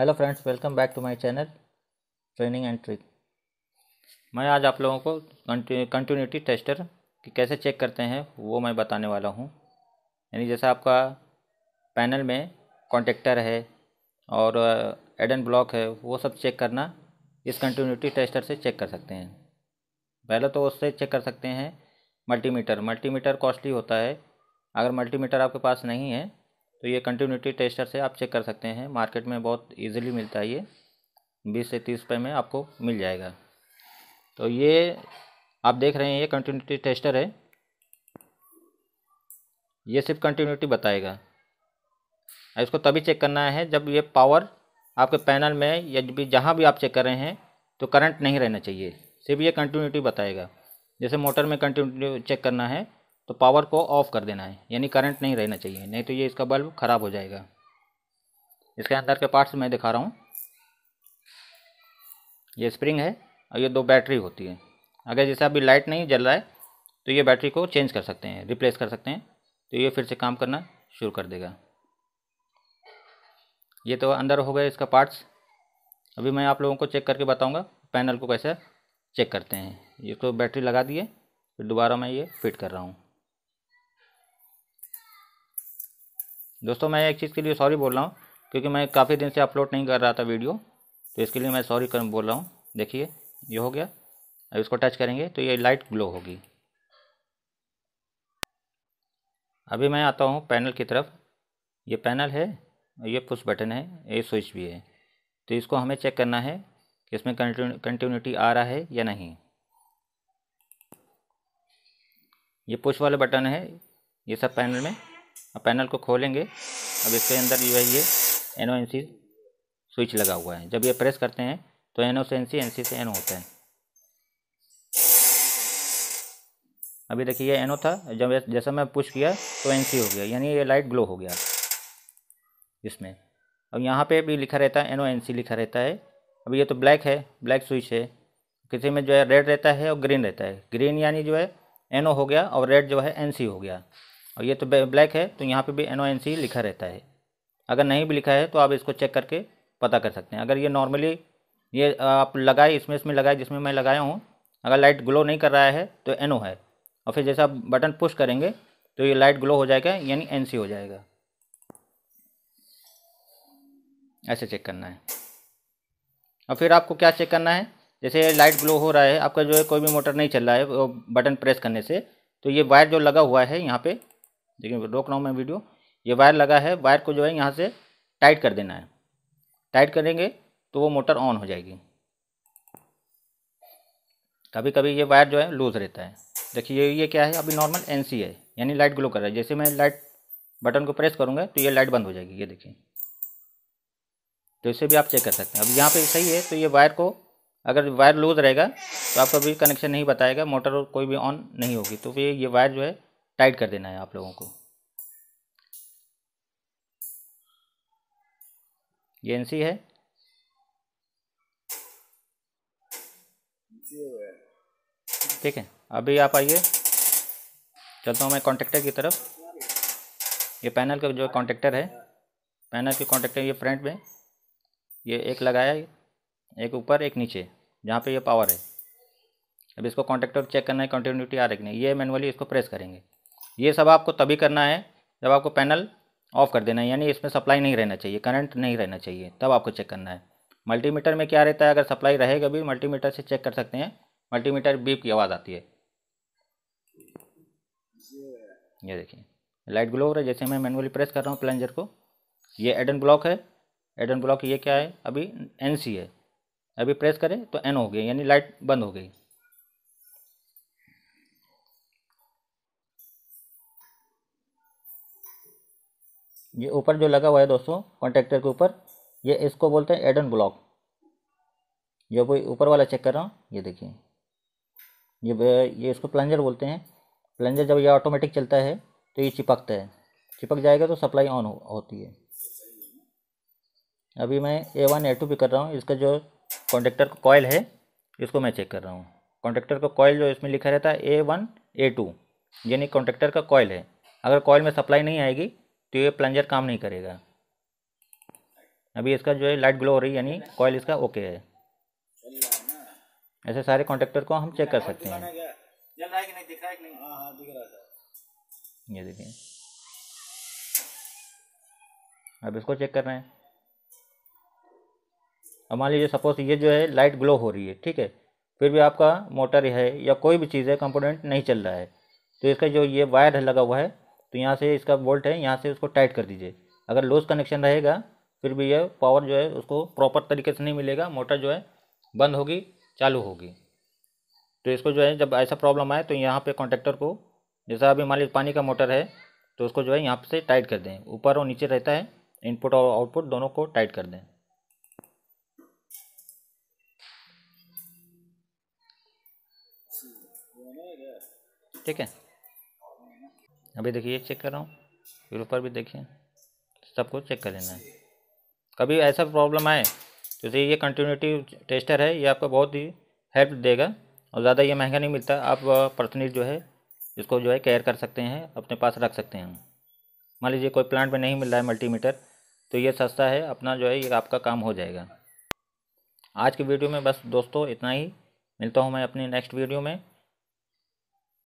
hello friends welcome back to my channel training and trick मैं आज आप लोगों को कंटिन्यूटी टेस्टर की कैसे चेक करते हैं वो मैं बताने वाला हूँ यानी जैसा आपका पैनल में कॉन्टेक्टर है और एडन uh, ब्लॉक है वो सब चेक करना इस कंटिन्यूटी टेस्टर से चेक कर सकते हैं पहले तो उससे चेक कर सकते हैं मल्टीमीटर मल्टीमीटर कॉस्टली होता है अगर मल्टीमीटर आपके पास नहीं है तो ये कंटिन्यूटी टेस्टर से आप चेक कर सकते हैं मार्केट में बहुत इजीली मिलता है ये बीस से तीस रुपये में आपको मिल जाएगा तो ये आप देख रहे हैं ये कंटिन्यूटी टेस्टर है ये सिर्फ कंटिन्यूटी बताएगा इसको तभी चेक करना है जब ये पावर आपके पैनल में या भी जहाँ भी आप चेक कर रहे हैं तो करंट नहीं रहना चाहिए सिर्फ ये कंटिन्यूटी बताएगा जैसे मोटर में कंटिन्यूटी चेक करना है तो पावर को ऑफ़ कर देना है यानी करंट नहीं रहना चाहिए नहीं तो ये इसका बल्ब ख़राब हो जाएगा इसके अंदर के पार्ट्स मैं दिखा रहा हूँ ये स्प्रिंग है और ये दो बैटरी होती है अगर जैसे अभी लाइट नहीं जल रहा है तो ये बैटरी को चेंज कर सकते हैं रिप्लेस कर सकते हैं तो ये फिर से काम करना शुरू कर देगा ये तो अंदर हो गए इसका पार्ट्स अभी मैं आप लोगों को चेक करके बताऊंगा पैनल को कैसे चेक करते हैं इसको तो बैटरी लगा दिए फिर दोबारा मैं ये फिट कर रहा हूँ दोस्तों मैं एक चीज़ के लिए सॉरी बोल रहा हूँ क्योंकि मैं काफ़ी दिन से अपलोड नहीं कर रहा था वीडियो तो इसके लिए मैं सॉरी कर बोल रहा हूँ देखिए ये हो गया अब इसको टच करेंगे तो ये लाइट ग्लो होगी अभी मैं आता हूँ पैनल की तरफ ये पैनल है ये पुश बटन है ये स्विच भी है तो इसको हमें चेक करना है कि इसमें कंटिन्यूटी आ रहा है या नहीं ये पुश वाले बटन है ये सब पैनल में अब पैनल को खोलेंगे अब इसके अंदर जो है ये N O N C switch लगा हुआ है जब ये प्रेस करते हैं तो एन ओ से एन सी एन सी से एन होता है अभी देखिए ये एन था जब जैसा मैं पुश किया तो एन सी हो गया यानी ये लाइट ग्लो हो गया इसमें अब यहाँ पे भी लिखा रहता है एन ओ एन सी लिखा रहता है अब ये तो ब्लैक है ब्लैक स्विच है किसी में जो है रेड रहता है और ग्रीन रहता है ग्रीन यानी जो है एन हो गया और रेड जो है एन सी हो गया और ये तो ब्लैक है तो यहाँ पे भी एन ओ एन सी लिखा रहता है अगर नहीं भी लिखा है तो आप इसको चेक करके पता कर सकते हैं अगर ये नॉर्मली ये आप लगाए इसमें इसमें लगाए जिसमें मैं लगाया हूँ अगर लाइट ग्लो नहीं कर रहा है तो एन ओ है और फिर जैसे आप बटन पुश करेंगे तो ये लाइट ग्लो हो जाएगा यानी एन सी हो जाएगा ऐसे चेक करना है और फिर आपको क्या चेक करना है जैसे लाइट ग्लो हो रहा है आपका जो है कोई भी मोटर नहीं चल रहा है वो बटन प्रेस करने से तो ये वायर जो लगा हुआ है यहाँ पे देखिए रोक रहा हूँ मैं वीडियो ये वायर लगा है वायर को जो है यहाँ से टाइट कर देना है टाइट करेंगे तो वो मोटर ऑन हो जाएगी कभी कभी ये वायर जो है लूज़ रहता है देखिए ये क्या है अभी नॉर्मल एन है यानी लाइट ग्लो कर रहा है जैसे मैं लाइट बटन को प्रेस करूँगा तो ये लाइट बंद हो जाएगी ये देखिए तो इसे भी आप चेक कर सकते हैं अब यहाँ पे सही है तो ये वायर को अगर वायर लूज रहेगा तो आपका भी कनेक्शन नहीं बताएगा मोटर कोई भी ऑन नहीं होगी तो फिर ये वायर जो है टाइट कर देना है आप लोगों को ये एनसी है ठीक है अभी आप आइए चलता हूँ मैं कॉन्ट्रेक्टर की तरफ ये पैनल का जो कॉन्ट्रेक्टर है पैनल के कॉन्ट्रेक्टर ये फ्रंट में ये एक लगाया एक ऊपर एक नीचे जहाँ पे ये पावर है अब इसको कॉन्ट्रेक्टर चेक करना है कंटिन्यूटी आ रही नहीं ये मैनुअली इसको प्रेस करेंगे ये सब आपको तभी करना है जब आपको पैनल ऑफ कर देना है यानी इसमें सप्लाई नहीं रहना चाहिए करंट नहीं रहना चाहिए तब आपको चेक करना है मल्टीमीटर में क्या रहता है अगर सप्लाई रहेगा भी मल्टीमीटर से चेक कर सकते हैं मल्टीमीटर बीप की आवाज़ आती है ये देखिए लाइट ग्लो हो रहा है जैसे मैं मैनुअली प्रेस कर रहा हूँ प्लंजर को ये एडन ब्लॉक है एडन ब्लॉक ये क्या है अभी एन है अभी प्रेस करें तो एन हो गई यानी लाइट बंद हो गई ये ऊपर जो लगा हुआ है दोस्तों कॉन्ट्रेक्टर के ऊपर ये इसको बोलते हैं एडन ब्लॉक जो कोई ऊपर वाला चेक कर रहा हूँ ये देखिए ये ये इसको प्लंजर बोलते हैं प्लंजर जब ये ऑटोमेटिक चलता है तो ये चिपकता है चिपक जाएगा तो सप्लाई ऑन हो, होती है अभी मैं ए वन ए टू पे कर रहा हूँ इसका जो कॉन्ट्रेक्टर का कॉयल है इसको मैं चेक कर रहा हूँ कॉन्ट्रेक्टर का कॉयल जो इसमें लिखा रहता है ए वन ए टू यानी कॉन्ट्रेक्टर का कॉयल है अगर कॉयल में सप्लाई नहीं आएगी तो ये प्लंजर काम नहीं करेगा अभी इसका जो है लाइट ग्लो हो रही है यानी कॉयल इसका ओके है ऐसे सारे कॉन्ट्रेक्टर को हम चेक कर सकते हैं ये देखिए अब इसको चेक कर रहे हैं अब मान लीजिए सपोज ये जो है लाइट ग्लो हो रही है ठीक है फिर भी आपका मोटर है या कोई भी चीज़ है कंपोनेंट नहीं चल रहा है तो इसका जो ये वायर लगा हुआ है तो यहाँ से इसका वोल्ट है यहाँ से उसको टाइट कर दीजिए अगर लूज कनेक्शन रहेगा फिर भी यह पावर जो है उसको प्रॉपर तरीके से नहीं मिलेगा मोटर जो है बंद होगी चालू होगी तो इसको जो है जब ऐसा प्रॉब्लम आए तो यहाँ पे कॉन्ट्रेक्टर को जैसा अभी मान लीजिए पानी का मोटर है तो उसको जो है यहाँ से टाइट कर दें ऊपर और नीचे रहता है इनपुट और आउटपुट दोनों को टाइट कर दें ठीक है अभी देखिए चेक कर रहा हूँ फिर ऊपर भी देखिए सब कुछ चेक कर लेना है कभी ऐसा प्रॉब्लम आए तो ये कंटिन्यूटी टेस्टर है ये आपको बहुत ही हेल्प देगा और ज़्यादा ये महंगा नहीं मिलता आप पर्सनली जो है इसको जो है केयर कर सकते हैं अपने पास रख सकते हैं मान लीजिए कोई प्लांट में नहीं मिल रहा है मल्टीमीटर तो ये सस्ता है अपना जो है ये आपका काम हो जाएगा आज की वीडियो में बस दोस्तों इतना ही मिलता हूँ मैं अपनी नेक्स्ट वीडियो में